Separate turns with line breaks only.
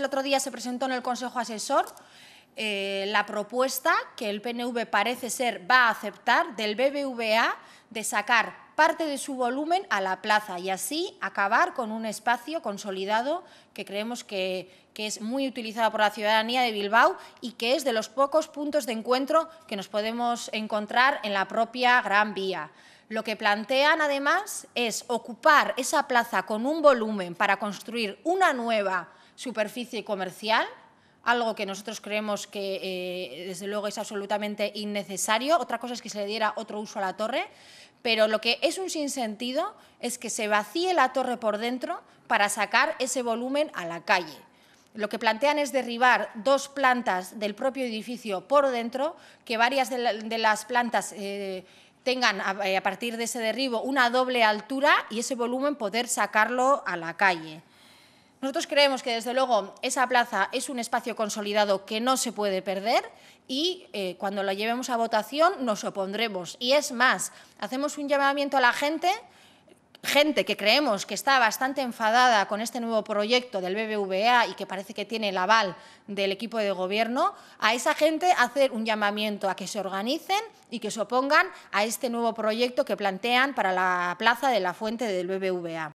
el otro día se presentó en el Consejo Asesor eh, la propuesta que el PNV parece ser va a aceptar del BBVA de sacar parte de su volumen a la plaza y así acabar con un espacio consolidado que creemos que, que, es muy utilizado por la ciudadanía de Bilbao y que es de los pocos puntos de encuentro que nos podemos encontrar en la propia Gran Vía. Lo que plantean, además, es ocupar esa plaza con un volumen para construir una nueva superficie comercial, algo que nosotros creemos que, eh, desde luego, es absolutamente innecesario. Otra cosa es que se le diera otro uso a la torre, pero lo que es un sinsentido es que se vacíe la torre por dentro para sacar ese volumen a la calle. Lo que plantean es derribar dos plantas del propio edificio por dentro, que varias de, las plantas eh, tengan eh, a partir de ese derribo una doble altura y ese volumen poder sacarlo a la calle. Nosotros creemos que, desde luego, esa plaza es un espacio consolidado que no se puede perder y eh, cuando la llevemos a votación nos opondremos. Y es más, hacemos un llamamiento a la gente gente que creemos que está bastante enfadada con este nuevo proyecto del BBVA y que parece que tiene el aval del equipo de gobierno, a esa gente hacer un llamamiento a que se organicen y que se opongan a este nuevo proyecto que plantean para la plaza de la fuente del BBVA.